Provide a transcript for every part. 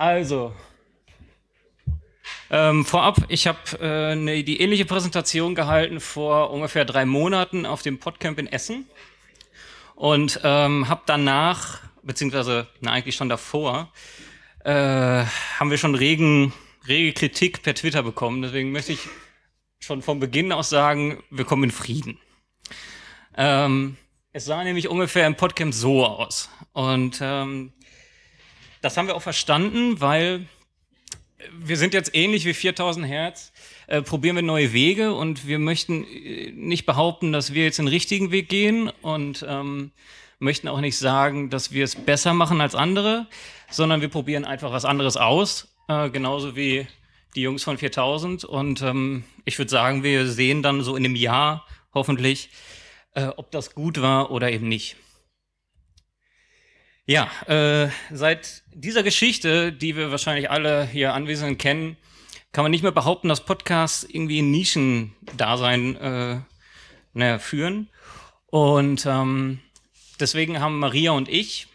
Also, ähm, vorab, ich habe äh, ne, die ähnliche Präsentation gehalten vor ungefähr drei Monaten auf dem Podcamp in Essen und ähm, habe danach, beziehungsweise na, eigentlich schon davor, äh, haben wir schon regen, rege Kritik per Twitter bekommen. Deswegen möchte ich schon von Beginn aus sagen, wir kommen in Frieden. Ähm, es sah nämlich ungefähr im Podcamp so aus. Und ähm, das haben wir auch verstanden, weil wir sind jetzt ähnlich wie 4000 Hertz, äh, probieren wir neue Wege und wir möchten äh, nicht behaupten, dass wir jetzt den richtigen Weg gehen und ähm, möchten auch nicht sagen, dass wir es besser machen als andere, sondern wir probieren einfach was anderes aus, äh, genauso wie die Jungs von 4000. Und ähm, ich würde sagen, wir sehen dann so in einem Jahr hoffentlich, äh, ob das gut war oder eben nicht. Ja, äh, seit dieser Geschichte, die wir wahrscheinlich alle hier Anwesenden kennen, kann man nicht mehr behaupten, dass Podcasts irgendwie ein Nischendasein äh, naja, ne, führen. Und ähm, Deswegen haben Maria und ich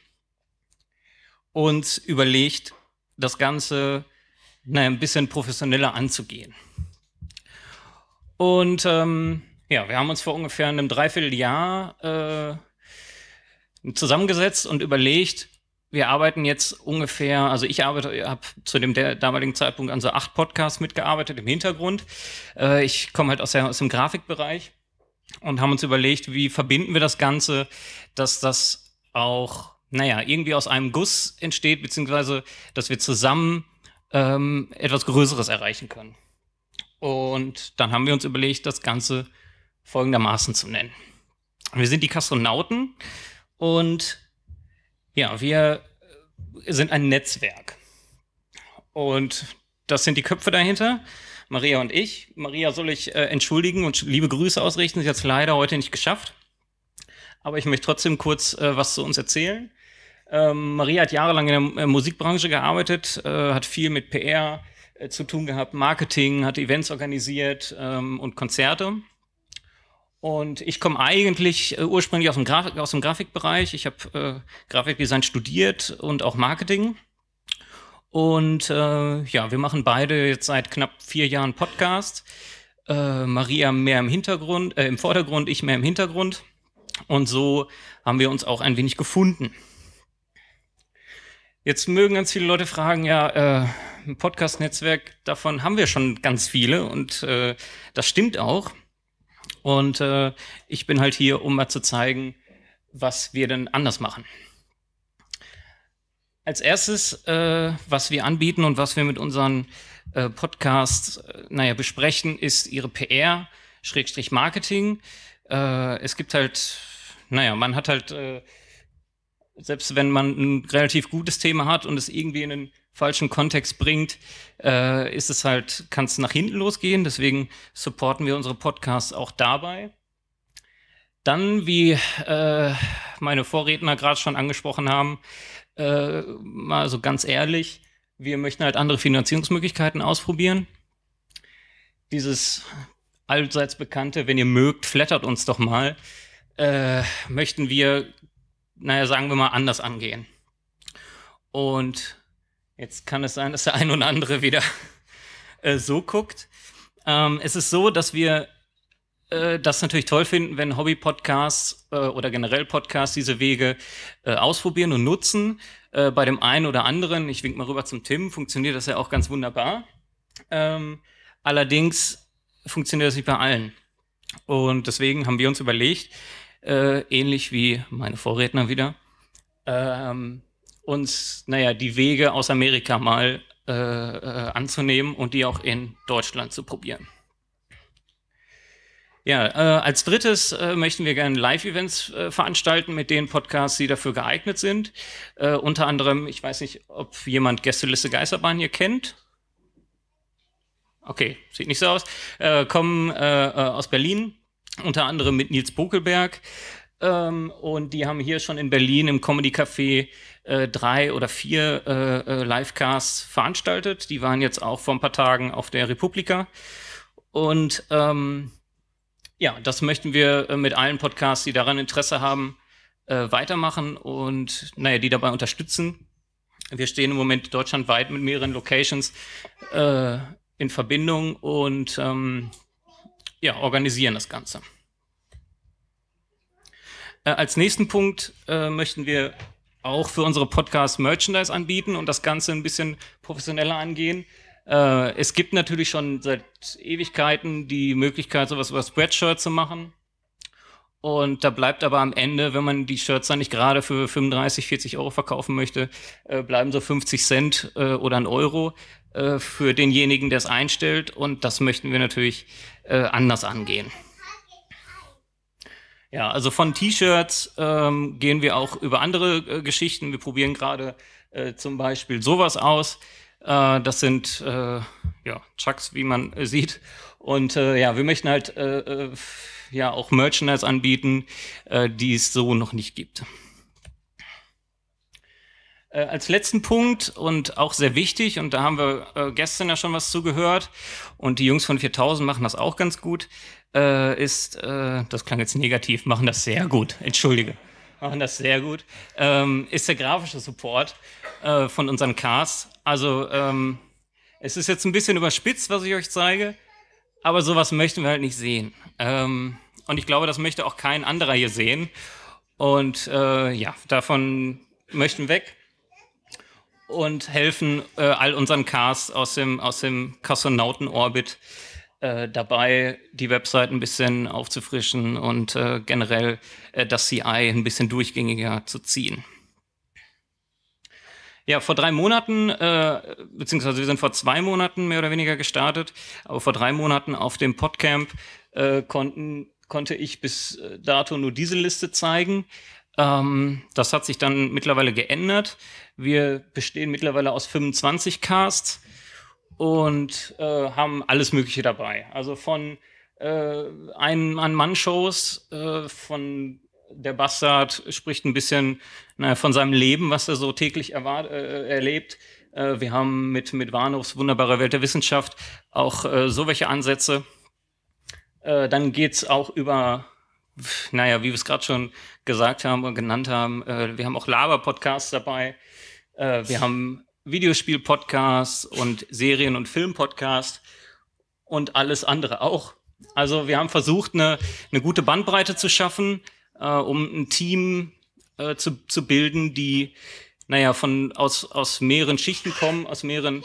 uns überlegt, das Ganze naja, ein bisschen professioneller anzugehen. Und ähm, ja, wir haben uns vor ungefähr einem Dreivierteljahr äh, zusammengesetzt und überlegt, wir arbeiten jetzt ungefähr, also ich arbeite, habe zu dem damaligen Zeitpunkt an so acht Podcasts mitgearbeitet im Hintergrund. Äh, ich komme halt aus, der, aus dem Grafikbereich und haben uns überlegt, wie verbinden wir das Ganze, dass das auch, naja, irgendwie aus einem Guss entsteht, beziehungsweise dass wir zusammen ähm, etwas Größeres erreichen können. Und dann haben wir uns überlegt, das Ganze folgendermaßen zu nennen. Wir sind die Kastronauten und ja, wir sind ein Netzwerk. Und das sind die Köpfe dahinter. Maria und ich. Maria soll ich äh, entschuldigen und liebe Grüße ausrichten. Sie hat es leider heute nicht geschafft. Aber ich möchte trotzdem kurz äh, was zu uns erzählen. Ähm, Maria hat jahrelang in der äh, Musikbranche gearbeitet, äh, hat viel mit PR äh, zu tun gehabt, Marketing, hat Events organisiert ähm, und Konzerte. Und ich komme eigentlich äh, ursprünglich aus dem, Graf aus dem Grafikbereich. Ich habe äh, Grafikdesign studiert und auch Marketing. Und äh, ja, wir machen beide jetzt seit knapp vier Jahren Podcast. Äh, Maria mehr im Hintergrund, äh, im Vordergrund, ich mehr im Hintergrund. Und so haben wir uns auch ein wenig gefunden. Jetzt mögen ganz viele Leute fragen, ja, äh, ein Podcast-Netzwerk, davon haben wir schon ganz viele und äh, das stimmt auch. Und äh, ich bin halt hier, um mal zu zeigen, was wir denn anders machen. Als erstes, äh, was wir anbieten und was wir mit unseren äh, Podcasts äh, naja, besprechen, ist ihre PR, Schrägstrich Marketing. Äh, es gibt halt, naja, man hat halt, äh, selbst wenn man ein relativ gutes Thema hat und es irgendwie in einen falschen Kontext bringt, äh, ist es halt, kann es nach hinten losgehen. Deswegen supporten wir unsere Podcasts auch dabei. Dann, wie äh, meine Vorredner gerade schon angesprochen haben, äh, mal so ganz ehrlich, wir möchten halt andere Finanzierungsmöglichkeiten ausprobieren. Dieses allseits bekannte, wenn ihr mögt, flattert uns doch mal, äh, möchten wir, naja, sagen wir mal, anders angehen. Und jetzt kann es sein, dass der ein oder andere wieder äh, so guckt. Ähm, es ist so, dass wir äh, das natürlich toll finden, wenn Hobby-Podcasts äh, oder generell Podcasts diese Wege äh, ausprobieren und nutzen. bei dem einen oder anderen, ich wink mal rüber zum Tim, funktioniert das ja auch ganz wunderbar. Ähm, allerdings funktioniert das nicht bei allen. Und deswegen haben wir uns überlegt, ähnlich wie meine Vorredner wieder, ähm, uns, naja, die Wege aus Amerika mal anzunehmen und die auch in Deutschland zu probieren. Ja, äh, als drittes äh, möchten wir gerne Live-Events äh, veranstalten mit den Podcasts, die dafür geeignet sind. Äh, unter anderem, ich weiß nicht, ob jemand Gästeliste Geisterbahn hier kennt. Okay, sieht nicht so aus. Äh, kommen äh, äh aus Berlin, unter anderem mit Nils Bokelberg. Ähm, und die haben hier schon in Berlin im Comedy Café äh, drei oder vier äh, äh Livecasts veranstaltet. Die waren jetzt auch vor ein paar Tagen auf der Republika. Und ähm, ja, das möchten wir äh, mit allen Podcasts, die daran Interesse haben, äh, weitermachen und naja, die dabei unterstützen. Wir stehen im Moment deutschlandweit mit mehreren Locations äh, in Verbindung und ähm, ja, organisieren das Ganze. Äh, als nächsten Punkt äh, möchten wir auch für unsere Podcasts Merchandise anbieten und das Ganze ein bisschen professioneller angehen. Äh, es gibt natürlich schon seit Ewigkeiten die Möglichkeit, sowas über Spreadshirt zu machen. Und da bleibt aber am Ende, wenn man die Shirts dann nicht gerade für 35, 40 Euro verkaufen möchte, äh, bleiben so 50 Cent äh, oder ein Euro äh, für denjenigen, der es einstellt. Und das möchten wir natürlich äh, anders angehen. Ja, also von T-Shirts ähm, gehen wir auch über andere äh, Geschichten. Wir probieren gerade äh, zum Beispiel sowas aus. Äh, das sind äh, ja, Chucks, wie man äh, sieht. Und äh, ja, wir möchten halt äh, äh ja auch Merchandise anbieten, äh, die es so noch nicht gibt. Äh, als letzten Punkt und auch sehr wichtig, und da haben wir äh, gestern ja schon was zugehört, und die Jungs von 4000 machen das auch ganz gut, äh, ist, äh, das klang jetzt negativ, machen das sehr gut, entschuldige machen das sehr gut, ähm, ist der grafische Support äh, von unseren Cars. Also ähm, es ist jetzt ein bisschen überspitzt, was ich euch zeige, aber sowas möchten wir halt nicht sehen. Ähm, und ich glaube, das möchte auch kein anderer hier sehen. Und äh, ja, davon möchten weg und helfen äh, all unseren Cars aus dem, aus dem Kosmonauten-Orbit äh, dabei, die Website ein bisschen aufzufrischen und äh, generell äh, das CI ein bisschen durchgängiger zu ziehen. Ja, vor drei Monaten, äh, beziehungsweise wir sind vor zwei Monaten mehr oder weniger gestartet, aber vor drei Monaten auf dem Podcamp äh, konnten, konnte ich bis äh, dato nur diese Liste zeigen. Ähm, das hat sich dann mittlerweile geändert. Wir bestehen mittlerweile aus 25 Casts und äh, haben alles Mögliche dabei. Also von äh, Ein-Mann-Shows, äh, von der Bastard spricht ein bisschen naja, von seinem Leben, was er so täglich äh, erlebt. Äh, wir haben mit, mit Warnhofs Wunderbare Welt der Wissenschaft auch äh, so welche Ansätze. Äh, dann geht es auch über, naja, wie wir es gerade schon gesagt haben und genannt haben, äh, wir haben auch Laber-Podcasts dabei. Äh, wir haben Videospiel-Podcast und Serien- und Film-Podcast und alles andere auch. Also wir haben versucht, eine, eine gute Bandbreite zu schaffen, äh, um ein Team äh, zu, zu bilden, die naja, von, aus, aus mehreren Schichten kommen, aus mehreren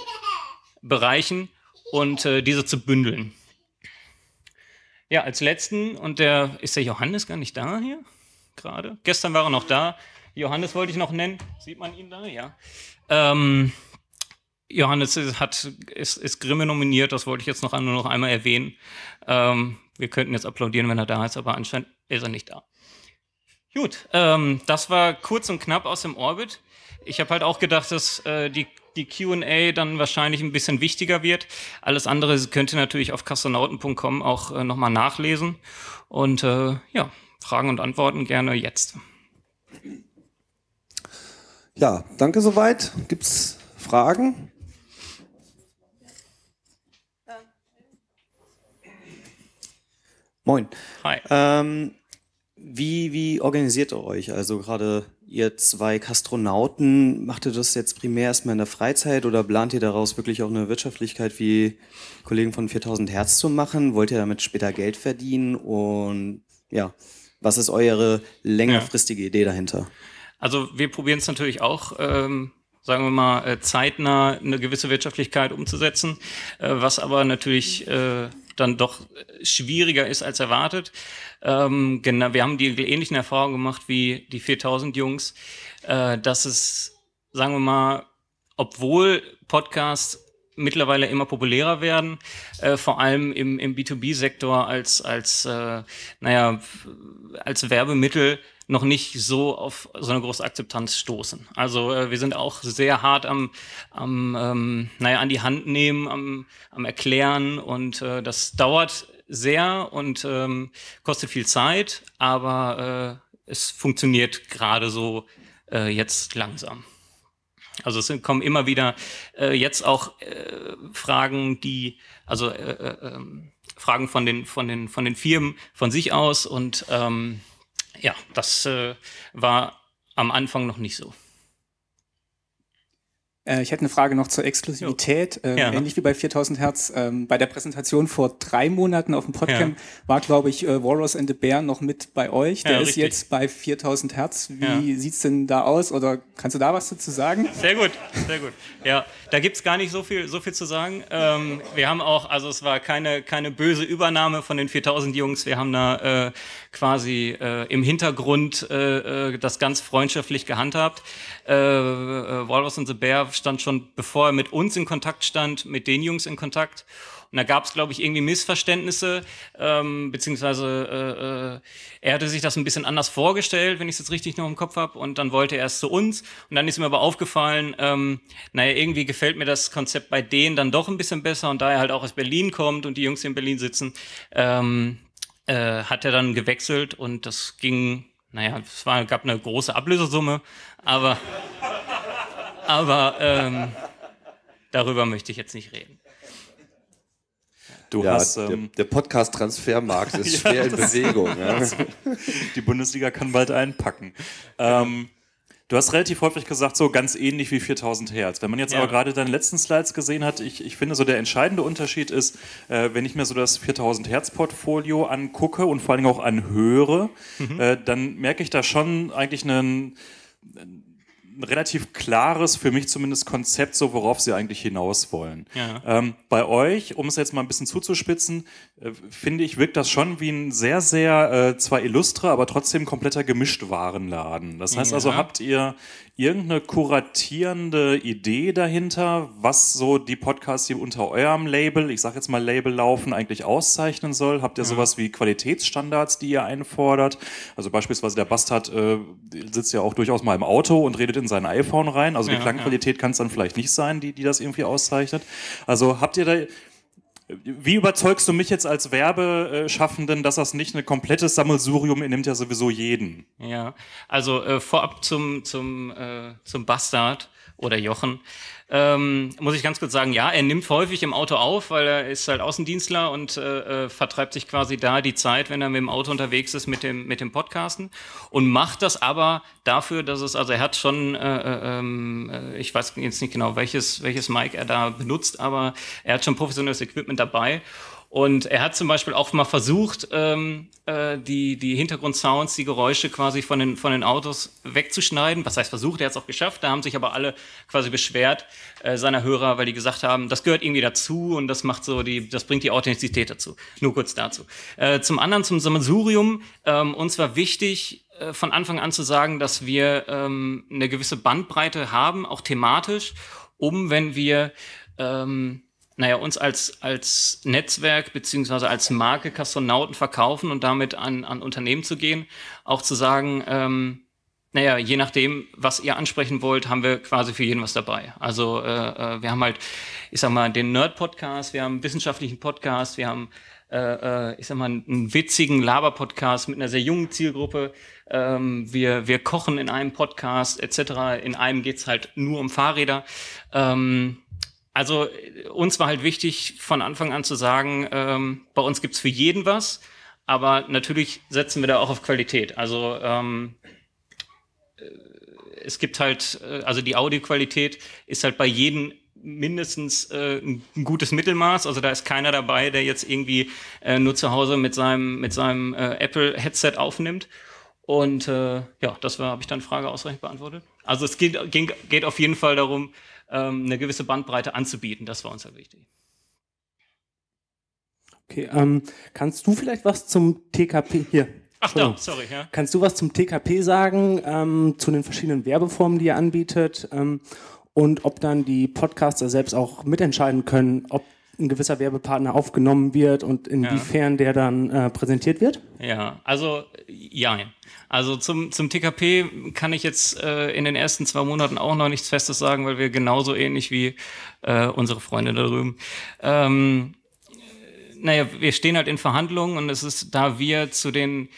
Bereichen und äh, diese zu bündeln. Ja, als letzten, und der, ist der Johannes gar nicht da hier gerade? Gestern war er noch da, Johannes wollte ich noch nennen. Sieht man ihn da? Ja. Ähm, Johannes hat, ist, ist Grimme nominiert, das wollte ich jetzt noch, nur noch einmal erwähnen. Ähm, wir könnten jetzt applaudieren, wenn er da ist, aber anscheinend ist er nicht da. Gut, ähm, das war kurz und knapp aus dem Orbit. Ich habe halt auch gedacht, dass äh, die, die QA dann wahrscheinlich ein bisschen wichtiger wird. Alles andere könnt ihr natürlich auf kastronauten.com auch äh, nochmal nachlesen. Und äh, ja, Fragen und Antworten gerne jetzt. Ja, danke soweit. Gibt es Fragen? Moin. Hi. Ähm, wie, wie organisiert ihr euch? Also gerade ihr zwei Kastronauten, macht ihr das jetzt primär erstmal in der Freizeit oder plant ihr daraus wirklich auch eine Wirtschaftlichkeit wie Kollegen von 4000 Hertz zu machen? Wollt ihr damit später Geld verdienen? Und ja, was ist eure längerfristige ja. Idee dahinter? Also wir probieren es natürlich auch, ähm, sagen wir mal, äh, zeitnah eine gewisse Wirtschaftlichkeit umzusetzen, äh, was aber natürlich äh, dann doch schwieriger ist als erwartet. Ähm, genau, wir haben die ähnlichen Erfahrungen gemacht wie die 4000 Jungs, äh, dass es, sagen wir mal, obwohl Podcasts mittlerweile immer populärer werden, äh, vor allem im, im B2B-Sektor als, als, äh, naja, als Werbemittel noch nicht so auf so eine große Akzeptanz stoßen. Also äh, wir sind auch sehr hart am, am ähm, naja, an die Hand nehmen, am, am Erklären und äh, das dauert sehr und ähm, kostet viel Zeit, aber äh, es funktioniert gerade so äh, jetzt langsam. Also es kommen immer wieder äh, jetzt auch äh, Fragen, die, also äh, äh ähm, Fragen von den, von, den, von den Firmen von sich aus. Und ähm, ja, das äh, war am Anfang noch nicht so. Äh, ich hätte eine Frage noch zur Exklusivität. Ähm, ja. Ähnlich wie bei 4000 Hertz. Ähm, bei der Präsentation vor drei Monaten auf dem Podcamp ja. war, glaube ich, äh, Warros and the Bear noch mit bei euch. Der ja, ist richtig. jetzt bei 4000 Hertz. Wie sieht es denn da aus? Oder kannst du da was dazu sagen? Sehr gut, sehr gut. Ja, da gibt's gar nicht so viel, so viel zu sagen. Ähm, wir haben auch, also es war keine, keine böse Übernahme von den 4000 Jungs. Wir haben da äh, quasi äh, im Hintergrund äh, äh, das ganz freundschaftlich gehandhabt. Äh, äh Walrus and the Bear stand schon, bevor er mit uns in Kontakt stand, mit den Jungs in Kontakt. Und da gab es, glaube ich, irgendwie Missverständnisse, ähm, beziehungsweise äh, äh, er hatte sich das ein bisschen anders vorgestellt, wenn ich es jetzt richtig noch im Kopf habe. Und dann wollte er es zu uns. Und dann ist mir aber aufgefallen, ähm, naja, irgendwie gefällt mir das Konzept bei denen dann doch ein bisschen besser. Und da er halt auch aus Berlin kommt und die Jungs in Berlin sitzen, ähm, äh, hat er dann gewechselt und das ging, naja, es war, gab eine große Ablösesumme, aber... Aber ähm, darüber möchte ich jetzt nicht reden. Du ja, hast, ähm, der, Podcast-Transfermarkt ist ja, schwer in Bewegung. Ja. Die Bundesliga kann bald einpacken. Ähm, du hast relativ häufig gesagt, so ganz ähnlich wie 4000 Hertz. Wenn man jetzt aber gerade deine letzten Slides gesehen hat, ich, ich finde so der entscheidende Unterschied ist, äh, wenn ich mir so das 4000 Hertz-Portfolio angucke und vor allem auch anhöre, mhm. äh, dann merke ich da schon eigentlich einen ein relativ klares, für mich zumindest, Konzept, so worauf sie eigentlich hinaus wollen. Ja. Ähm, bei euch, um es jetzt mal ein bisschen zuzuspitzen, äh, finde ich, wirkt das schon wie ein sehr, sehr äh, zwar illustre, aber trotzdem kompletter Gemischtwarenladen. Das heißt ja. also, habt ihr irgendeine kuratierende Idee dahinter, was so die Podcasts, die unter eurem Label, ich sage jetzt mal Label laufen, eigentlich auszeichnen soll? Habt ihr ja. sowas wie Qualitätsstandards, die ihr einfordert? Also beispielsweise der Bastard äh, sitzt ja auch durchaus mal im Auto und redet in sein iPhone rein. Also ja, die Klangqualität ja. kann es dann vielleicht nicht sein, die, die das irgendwie auszeichnet. Also habt ihr da wie überzeugst du mich jetzt als Werbeschaffenden, dass das nicht ein komplettes Sammelsurium nimmt ja sowieso jeden? Ja, also äh, vorab zum, zum, äh, zum Bastard oder Jochen, ähm, muss ich ganz kurz sagen, ja, er nimmt häufig im Auto auf, weil er ist halt Außendienstler und äh, äh, vertreibt sich quasi da die Zeit, wenn er mit dem Auto unterwegs ist, mit dem, mit dem Podcasten und macht das aber dafür, dass es, also er hat schon, äh, äh, ähm, äh ich weiß jetzt nicht genau, welches, welches Mic er da benutzt, aber er hat schon professionelles Equipment dabei und er hat zum Beispiel auch mal versucht, ähm, äh, die, die Hintergrundsounds, die Geräusche quasi von den, von den Autos wegzuschneiden. Was heißt versucht, er hat es auch geschafft. Da haben sich aber alle quasi beschwert äh, seiner Hörer, weil die gesagt haben, das gehört irgendwie dazu und das macht so die, das bringt die Authentizität dazu. Nur kurz dazu. Äh, zum anderen zum Sammelsurium. Ähm, uns war wichtig, äh, von Anfang an zu sagen, dass wir ähm, eine gewisse Bandbreite haben, auch thematisch, um wenn wir ähm, naja, uns als, als Netzwerk beziehungsweise als Marke Kastronauten verkaufen und damit an, an Unternehmen zu gehen, auch zu sagen, ähm, naja, je nachdem, was ihr ansprechen wollt, haben wir quasi für jeden was dabei. Also äh, äh wir haben halt, ich sag mal, den Nerd-Podcast, wir haben einen wissenschaftlichen Podcast, wir haben, äh, äh, ich sag mal, einen witzigen Laber-Podcast mit einer sehr jungen Zielgruppe. Ähm, wir, wir kochen in einem Podcast etc. In einem geht's halt nur um Fahrräder. Ähm, also uns war halt wichtig, von Anfang an zu sagen, ähm, bei uns gibt es für jeden was, aber natürlich setzen wir da auch auf Qualität. Also ähm, äh, es gibt halt, äh, also die Audioqualität ist halt bei jedem mindestens äh, ein gutes Mittelmaß. Also da ist keiner dabei, der jetzt irgendwie äh, nur zu Hause mit seinem, mit seinem äh, Apple-Headset aufnimmt. Und äh, ja, das habe ich dann Frage ausreichend beantwortet. Also es geht, ging, geht auf jeden Fall darum, ähm, eine gewisse Bandbreite anzubieten. Das war uns ja wichtig. Okay, ähm, kannst du vielleicht was zum TKP hier? Ach da, sorry. Ja. Kannst du was zum TKP sagen, ähm, zu den verschiedenen Werbeformen, die ihr anbietet? Ähm, und ob dann die Podcaster selbst auch mitentscheiden können, ob ein gewisser Werbepartner aufgenommen wird und inwiefern ja. der dann äh, präsentiert wird? Ja, also ja. Also zum, zum TKP kann ich jetzt äh, in den ersten zwei Monaten auch noch nichts Festes sagen, weil wir genauso ähnlich wie äh, unsere Freunde da drüben. Ähm, naja, wir stehen halt in Verhandlungen und es ist, da wir zu den,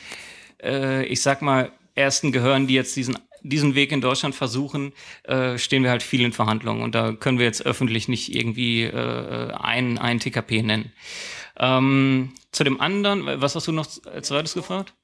äh, ich sag mal, ersten gehören, die jetzt diesen diesen Weg in Deutschland versuchen, äh, stehen wir halt viel in Verhandlungen. Und da können wir jetzt öffentlich nicht irgendwie äh, einen, einen TKP nennen. Ähm, zu dem anderen, was hast du noch als zweites gefragt?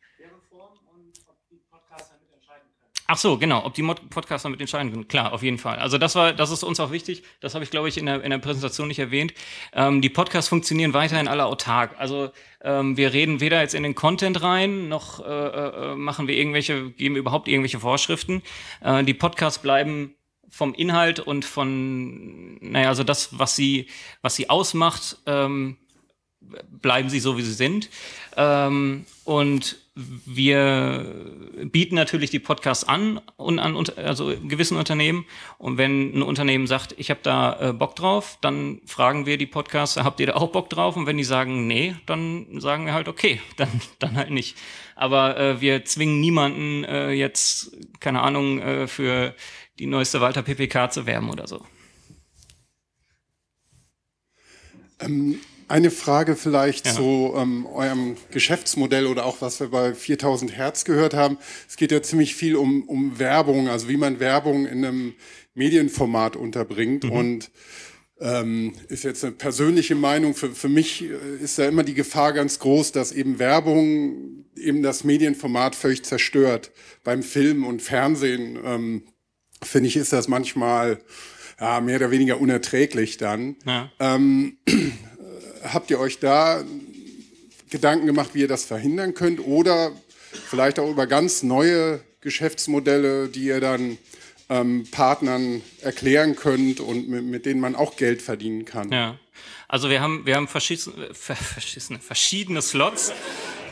Ach so, genau, ob die Mod Podcaster mit entscheiden können. Klar, auf jeden Fall. Also das war, das ist uns auch wichtig. Das habe ich, glaube ich, in der, in der Präsentation nicht erwähnt. Ähm, die Podcasts funktionieren weiterhin alle autark. Also ähm, wir reden weder jetzt in den Content rein, noch äh, äh, äh machen wir irgendwelche, geben überhaupt irgendwelche Vorschriften. Äh, die Podcasts bleiben vom Inhalt und von, naja, also das, was sie, was sie ausmacht, ähm, bleiben sie so, wie sie sind. Ähm, und wir bieten natürlich die Podcasts an und an also gewissen Unternehmen. Und wenn ein Unternehmen sagt, ich habe da äh, Bock drauf, dann fragen wir die Podcasts, habt ihr da auch Bock drauf? Und wenn die sagen, nee, dann sagen wir halt, okay, dann, dann halt nicht. Aber äh, wir zwingen niemanden äh, jetzt, keine Ahnung, äh, für die neueste Walter PPK zu werben oder so. Ähm eine Frage vielleicht ja. zu ähm, eurem Geschäftsmodell oder auch was wir bei 4000 Hertz gehört haben. Es geht ja ziemlich viel um, um Werbung, also wie man Werbung in einem Medienformat unterbringt. Mhm. Und ähm, ist jetzt eine persönliche Meinung, für, für mich äh, ist da immer die Gefahr ganz groß, dass eben Werbung eben das Medienformat völlig zerstört. Beim Film und Fernsehen, ähm, finde ich, ist das manchmal ja, mehr oder weniger unerträglich dann. Ja. Ähm, habt ihr euch da Gedanken gemacht, wie ihr das verhindern könnt? Oder vielleicht auch über ganz neue Geschäftsmodelle, die ihr dann ähm, Partnern erklären könnt und mit, mit, denen man auch Geld verdienen kann. Ja, also wir haben, wir haben verschiedene, verschiedene, verschiedene Slots,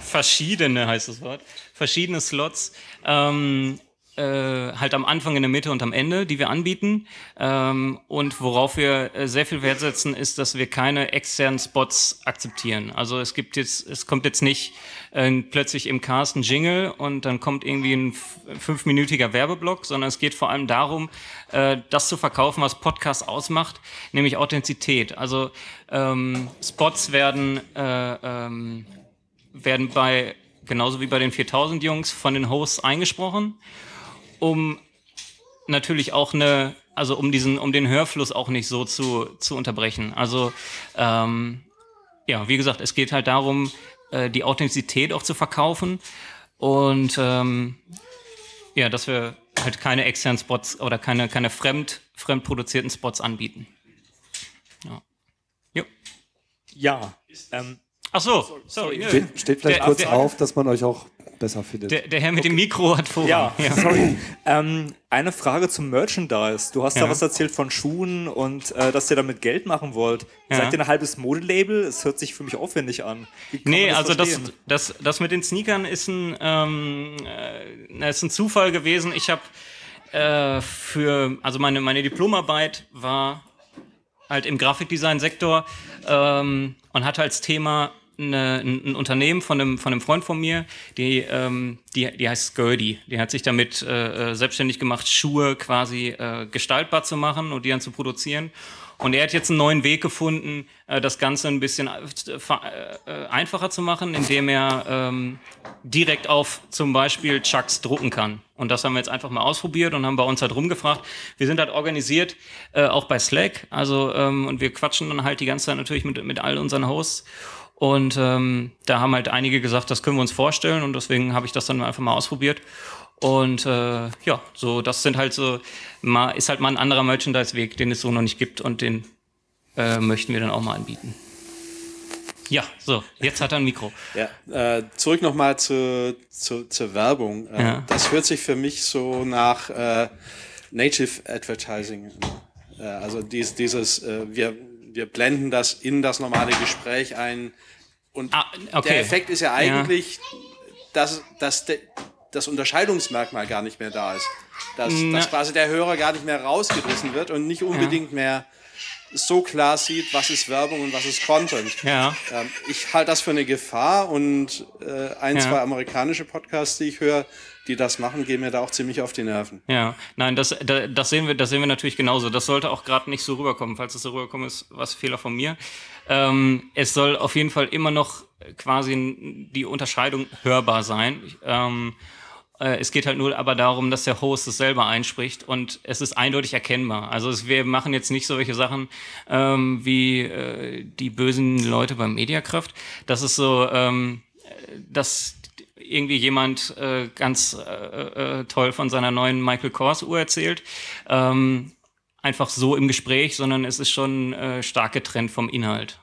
verschiedene heißt das Wort, verschiedene Slots, ähm, äh, halt am Anfang, in der Mitte und am Ende, die wir anbieten. Ähm, und worauf wir äh, sehr viel Wert setzen, ist, dass wir keine externen Spots akzeptieren. Also es gibt jetzt, es kommt jetzt nicht äh, plötzlich im Cast ein Jingle und dann kommt irgendwie ein fünfminütiger Werbeblock, sondern es geht vor allem darum, äh, das zu verkaufen, was Podcast ausmacht, nämlich Authentizität. Also ähm, Spots werden, äh, ähm, werden bei genauso wie bei den 4000 Jungs von den Hosts eingesprochen um natürlich auch eine, also um diesen, um den Hörfluss auch nicht so zu, zu unterbrechen. Also ähm, ja, wie gesagt, es geht halt darum, äh, die Authentizität auch zu verkaufen und ähm, ja, dass wir halt keine externen Spots oder keine, keine fremd, fremd produzierten Spots anbieten. Ja. Jo. Ja. Ähm, Ach so, sorry. Steht, steht vielleicht der, kurz der, auf, dass man euch auch besser findet. Der, der Herr mit okay. dem Mikro hat vor. Ja, ja. sorry. Ähm, eine Frage zum Merchandise. Du hast ja. da was erzählt von Schuhen und äh, dass ihr damit Geld machen wollt. Ja. Seid ihr ein halbes Modelabel? Es hört sich für mich aufwendig an. Nee, das also das, das, das, mit den Sneakern ist ein, ähm, äh, ist ein Zufall gewesen. Ich habe äh, für, also meine, meine Diplomarbeit war halt im Grafikdesign-Sektor ähm, und hatte als Thema eine, ein Unternehmen von einem, von einem Freund von mir, die, ähm, die, die heißt Skirdy. Die hat sich damit äh, äh, selbstständig gemacht, Schuhe quasi äh, gestaltbar zu machen und die dann zu produzieren. Und er hat jetzt einen neuen Weg gefunden, äh, das Ganze ein bisschen äh, einfacher zu machen, indem er ähm, direkt auf zum Beispiel Chucks drucken kann. Und das haben wir jetzt einfach mal ausprobiert und haben bei uns halt rumgefragt. Wir sind halt organisiert, äh, auch bei Slack. Also, ähm, und wir quatschen dann halt die ganze Zeit natürlich mit, mit all unseren Hosts. Und ähm, da haben halt einige gesagt, das können wir uns vorstellen und deswegen habe ich das dann einfach mal ausprobiert. Und äh, ja, so das sind halt so, mal, ist halt mal ein anderer Merchandise-Weg, den es so noch nicht gibt und den äh, möchten wir dann auch mal anbieten. Ja, so, jetzt hat er ein Mikro. Ja, äh, zurück nochmal zu, zu, zur Werbung. Äh, ja. Das hört sich für mich so nach äh, Native Advertising. Äh, also dies, dieses, äh, wir wir blenden das in das normale Gespräch ein. Und ah, okay. der Effekt ist ja eigentlich, ja. dass, dass de, das Unterscheidungsmerkmal gar nicht mehr da ist. Dass, dass, quasi der Hörer gar nicht mehr rausgerissen wird und nicht unbedingt ja. mehr so klar sieht, was ist Werbung und was ist Content. Ja. Ähm, ich halte das für eine Gefahr und äh, ein, ja. zwei amerikanische Podcasts, die ich höre, die das machen, gehen mir da auch ziemlich auf die Nerven. Ja, nein, das, das, sehen, wir, das sehen wir natürlich genauso. Das sollte auch gerade nicht so rüberkommen. Falls es so rüberkommt, ist was Fehler von mir. Ähm, es soll auf jeden Fall immer noch quasi die Unterscheidung hörbar sein. Ähm, äh, es geht halt nur aber darum, dass der Host es selber einspricht und es ist eindeutig erkennbar. Also es, wir machen jetzt nicht solche Sachen ähm, wie äh, die bösen Leute beim Mediakraft. Das ist so, ähm, dass irgendwie jemand äh, ganz äh, äh, toll von seiner neuen Michael Kors-Uhr erzählt. Ähm, einfach so im Gespräch, sondern es ist schon äh, stark getrennt vom Inhalt.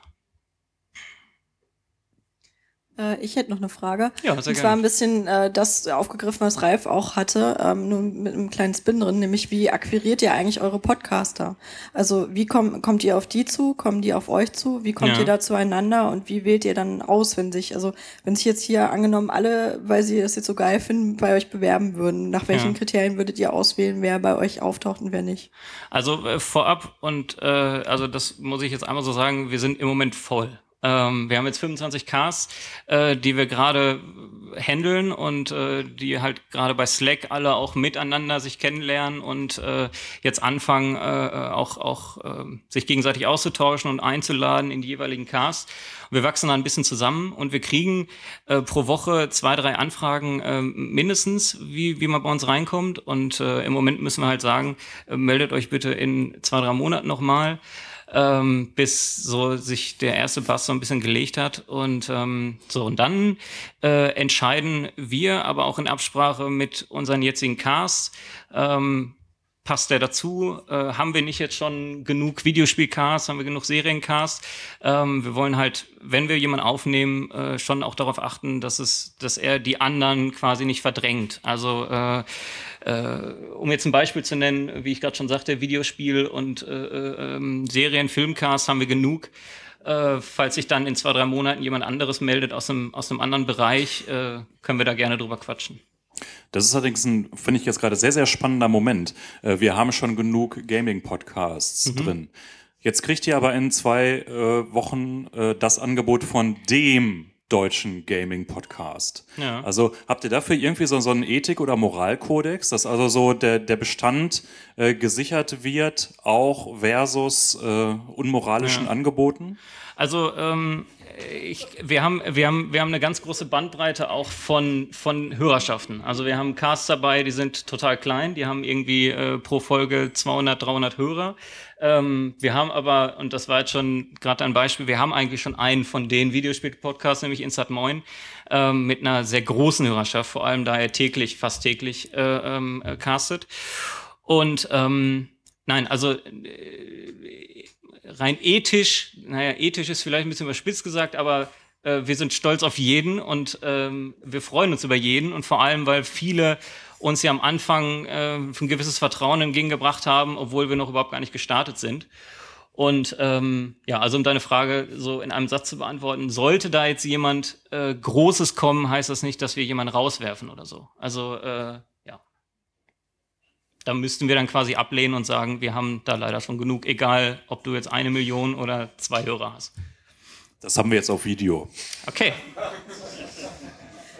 Äh, ich hätte noch eine Frage. Ja, sehr Und zwar gerne. ein bisschen äh, das aufgegriffen, was Ralf auch hatte, ähm, nur mit einem kleinen Spin drin, nämlich wie akquiriert ihr eigentlich eure Podcaster? Also wie komm, kommt ihr auf die zu, kommen die auf euch zu, wie kommt ja. ihr da zueinander und wie wählt ihr dann aus, wenn sich, also wenn sich jetzt hier angenommen alle, weil sie das jetzt so geil finden, bei euch bewerben würden, nach welchen ja. Kriterien würdet ihr auswählen, wer bei euch auftaucht und wer nicht? Also äh, vorab und äh, also das muss ich jetzt einmal so sagen, wir sind im Moment voll. Ähm, wir haben jetzt 25 Cars, äh, die wir gerade handeln und äh, die halt gerade bei Slack alle auch miteinander sich kennenlernen und äh, jetzt anfangen, äh, äh auch, auch ähm, sich gegenseitig auszutauschen und einzuladen in die jeweiligen Cars. Wir wachsen da ein bisschen zusammen und wir kriegen äh, pro Woche zwei, drei Anfragen äh, mindestens, wie, wie man bei uns reinkommt. Und äh, im Moment müssen wir halt sagen, äh, meldet euch bitte in zwei, drei Monaten nochmal. mal ähm, bis so sich der erste Bass so ein bisschen gelegt hat. Und ähm, so, und dann äh, entscheiden wir, aber auch in Absprache mit unseren jetzigen Cast, ähm, passt der dazu? Äh, haben wir nicht jetzt schon genug Videospielcasts? Haben wir genug Seriencasts? Ähm, wir wollen halt, wenn wir jemanden aufnehmen, äh, schon auch darauf achten, dass es, dass er die anderen quasi nicht verdrängt. Also äh, äh um jetzt ein Beispiel zu nennen, wie ich gerade schon sagte, Videospiel und äh, äh, ähm, Serien, Filmcasts haben wir genug. falls sich dann in zwei, drei Monaten jemand anderes meldet aus einem, aus einem anderen Bereich, können wir da gerne drüber quatschen. Das ist allerdings ein, finde ich jetzt gerade sehr, sehr spannender Moment. Äh, wir haben schon genug Gaming-Podcasts mhm. drin. Jetzt kriegt ihr aber in zwei äh, Wochen äh, das Angebot von dem deutschen Gaming-Podcast. Ja. Also habt ihr dafür irgendwie so, so einen Ethik- oder Moralkodex, dass also so der, der Bestand äh, gesichert wird, auch versus äh, unmoralischen ja. Angeboten? Also ähm, ich, wir, haben, wir, haben, wir haben eine ganz große Bandbreite auch von, von Hörerschaften. Also wir haben Casts dabei, die sind total klein, die haben irgendwie äh, pro Folge 200, 300 Hörer. Ähm, wir haben aber, und das war jetzt schon gerade ein Beispiel, wir haben eigentlich schon einen von den Videospiel-Podcasts, nämlich Insert Moin, ähm, mit einer sehr großen Hörerschaft, vor allem da er täglich, fast täglich äh, ähm, äh, castet. Und ähm, Nein, also äh, rein ethisch, naja, ethisch ist vielleicht ein bisschen überspitzt gesagt, aber äh, wir sind stolz auf jeden und ähm, wir freuen uns über jeden und vor allem, weil viele uns ja am Anfang äh, ein gewisses Vertrauen entgegengebracht haben, obwohl wir noch überhaupt gar nicht gestartet sind. Und ähm, ja, also um deine Frage so in einem Satz zu beantworten, sollte da jetzt jemand äh, Großes kommen, heißt das nicht, dass wir jemanden rauswerfen oder so. Also äh, da müssten wir dann quasi ablehnen und sagen, wir haben da leider schon genug, egal ob du jetzt eine Million oder zwei Hörer hast. Das haben wir jetzt auf Video. Okay.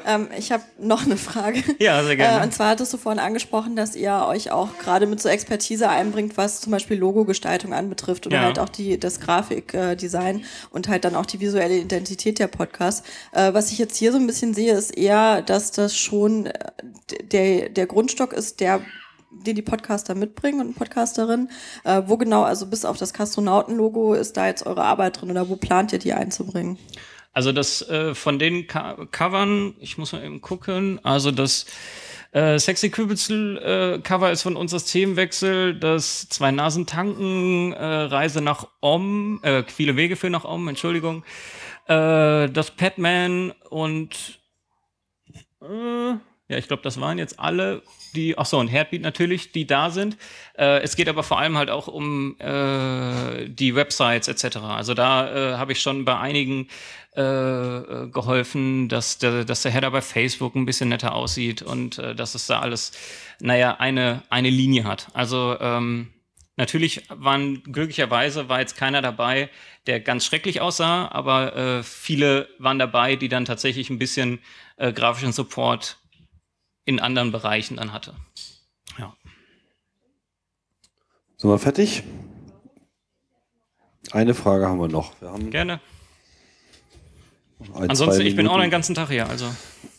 Ähm, ich habe noch eine Frage. Ja, sehr gerne. Äh, und zwar hattest du vorhin angesprochen, dass ihr euch auch gerade mit so Expertise einbringt, was zum Beispiel Logogestaltung anbetrifft oder ja. halt auch die, das Grafikdesign äh, und halt dann auch die visuelle Identität der Podcasts. Äh, was ich jetzt hier so ein bisschen sehe, ist eher, dass das schon äh, der, der Grundstock ist, der den die Podcaster mitbringen und Podcasterin. Äh, wo genau, also bis auf das Kastronautenlogo, ist da jetzt eure Arbeit drin oder wo plant ihr die einzubringen? Also das äh, von den Co Covern, ich muss mal eben gucken, also das äh, Sexy Kübelzel äh, Cover ist von uns das Themenwechsel, das Zwei Nasen tanken, äh, Reise nach Om, äh, viele Wege für nach Om, Entschuldigung, äh, das Padman und ja, ich glaube, das waren jetzt alle, die, ach so, und Heartbeat natürlich, die da sind. Äh, es geht aber vor allem halt auch um äh, die Websites etc. Also da äh, habe ich schon bei einigen äh, äh, geholfen, dass der, dass der Header bei Facebook ein bisschen netter aussieht und äh, dass es da alles, naja, eine, eine Linie hat. Also ähm, Natürlich waren glücklicherweise war jetzt keiner dabei, der ganz schrecklich aussah, aber äh, viele waren dabei, die dann tatsächlich ein bisschen äh, grafischen Support in anderen Bereichen dann hatte. Ja. Sind wir fertig? Eine Frage haben wir noch. Wir Gerne. Ein, Ansonsten, ich bin auch den ganzen Tag hier. Also.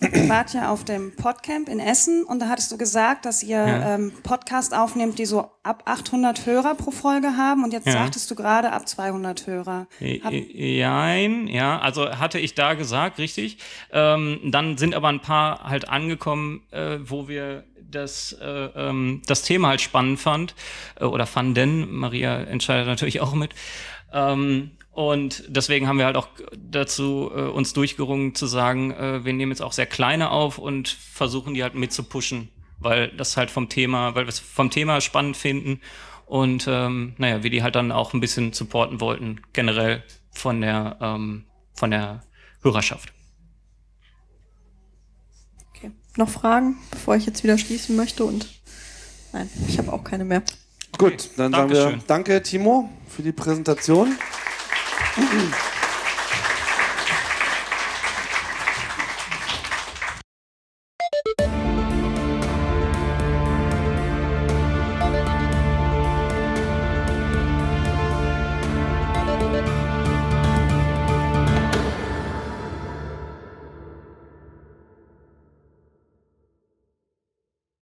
Ihr wart ja auf dem Podcamp in Essen und da hattest du gesagt, dass ihr ja. ähm, Podcasts aufnehmt, die so ab 800 Hörer pro Folge haben und jetzt ja. sagtest du gerade ab 200 Hörer. Hab Nein, ja, also hatte ich da gesagt, richtig. Ähm, dann sind aber ein paar halt angekommen, äh, wo wir das, äh, ähm, das Thema halt spannend fand äh, oder fanden. Maria entscheidet natürlich auch mit. Ähm, und deswegen haben wir halt auch dazu äh, uns durchgerungen zu sagen, äh, wir nehmen jetzt auch sehr kleine auf und versuchen die halt mit zu pushen, weil das halt vom Thema, weil wir es vom Thema spannend finden und ähm, naja, wir die halt dann auch ein bisschen supporten wollten, generell von der, ähm, von der Hörerschaft. Okay. Noch Fragen, bevor ich jetzt wieder schließen möchte und nein, ich habe auch keine mehr. Gut, dann Dankeschön. sagen wir Danke, Timo, für die Präsentation. Thank you.